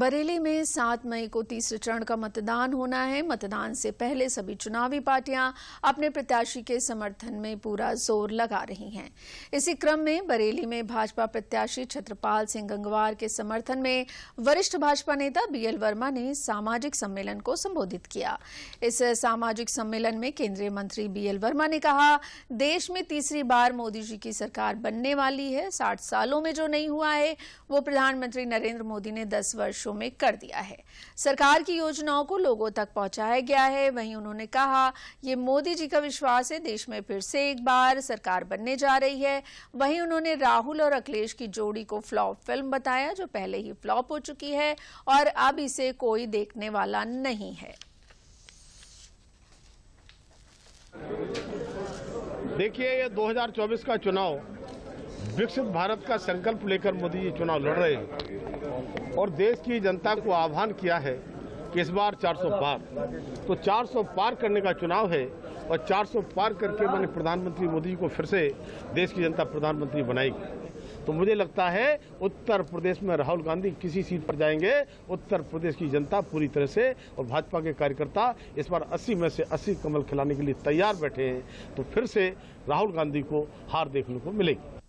बरेली में सात मई को तीसरे चरण का मतदान होना है मतदान से पहले सभी चुनावी पार्टियां अपने प्रत्याशी के समर्थन में पूरा जोर लगा रही हैं इसी क्रम में बरेली में भाजपा प्रत्याशी छत्रपाल सिंह गंगवार के समर्थन में वरिष्ठ भाजपा नेता बीएल वर्मा ने सामाजिक सम्मेलन को संबोधित किया इस सामाजिक सम्मेलन में केंद्रीय मंत्री बीएल वर्मा ने कहा देश में तीसरी बार मोदी जी की सरकार बनने वाली है साठ सालों में जो नहीं हुआ है वो प्रधानमंत्री नरेंद्र मोदी ने दस वर्ष वर्षों में कर दिया है सरकार की योजनाओं को लोगों तक पहुंचाया गया है वहीं उन्होंने कहा ये मोदी जी का विश्वास है देश में फिर से एक बार सरकार बनने जा रही है वहीं उन्होंने राहुल और अखिलेश की जोड़ी को फ्लॉप फिल्म बताया जो पहले ही फ्लॉप हो चुकी है और अब इसे कोई देखने वाला नहीं है देखिए ये 2024 का चुनाव विकसित भारत का संकल्प लेकर मोदी जी चुनाव लड़ रहे हैं और देश की जनता को आह्वान किया है कि इस बार 400 पार तो 400 पार करने का चुनाव है और 400 पार करके मैंने प्रधानमंत्री मोदी को फिर से देश की जनता प्रधानमंत्री बनाएगी तो मुझे लगता है उत्तर प्रदेश में राहुल गांधी किसी सीट पर जाएंगे उत्तर प्रदेश की जनता पूरी तरह से और भाजपा के कार्यकर्ता इस बार 80 में से 80 कमल खिलाने के लिए तैयार बैठे हैं तो फिर से राहुल गांधी को हार देखने को मिलेगी